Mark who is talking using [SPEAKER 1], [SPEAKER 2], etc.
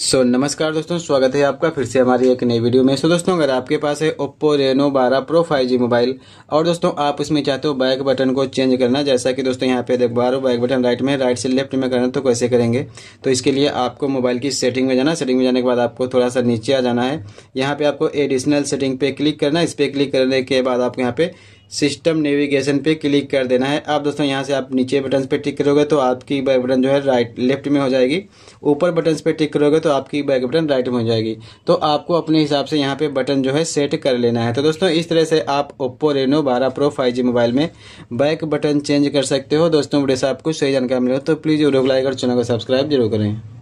[SPEAKER 1] सो so, नमस्कार दोस्तों स्वागत है आपका फिर से हमारी एक नई वीडियो में सो so, दोस्तों अगर आपके पास है Oppo Reno 12 pro 5G mobile और दोस्तों आप इसमें चाहते हो बैक बटन को चेंज करना जैसा कि दोस्तों यहाँ पे देख पा रहे हो बैक बटन राइट में राइट से लेफ्ट में करना तो कैसे करेंगे तो इसके लिए आपको मोबाइल की सेटिंग में जाना सेटिंग में जाने के बाद आपको थोड़ा सा नीचे आ जाना है यहाँ पर आपको एडिशनल सेटिंग पे क्लिक करना इस पर क्लिक करने के बाद आपको यहाँ पे सिस्टम नेविगेशन पे क्लिक कर देना है आप दोस्तों यहाँ से आप नीचे बटन पे टिक करोगे तो आपकी बैक बटन जो है राइट लेफ्ट में हो जाएगी ऊपर बटन पे टिक करोगे तो आपकी बैक बटन राइट में हो जाएगी तो आपको अपने हिसाब से यहाँ पे बटन जो है सेट कर लेना है तो दोस्तों इस तरह से आप ओप्पो रेनो बारह प्रो फाइव मोबाइल में बैक बटन चेंज कर सकते हो दोस्तों वीडियो से आपको सही जानकारी मिले तो प्लीज़ वीडियो को लाइक और चैनल को सब्सक्राइब जरूर करें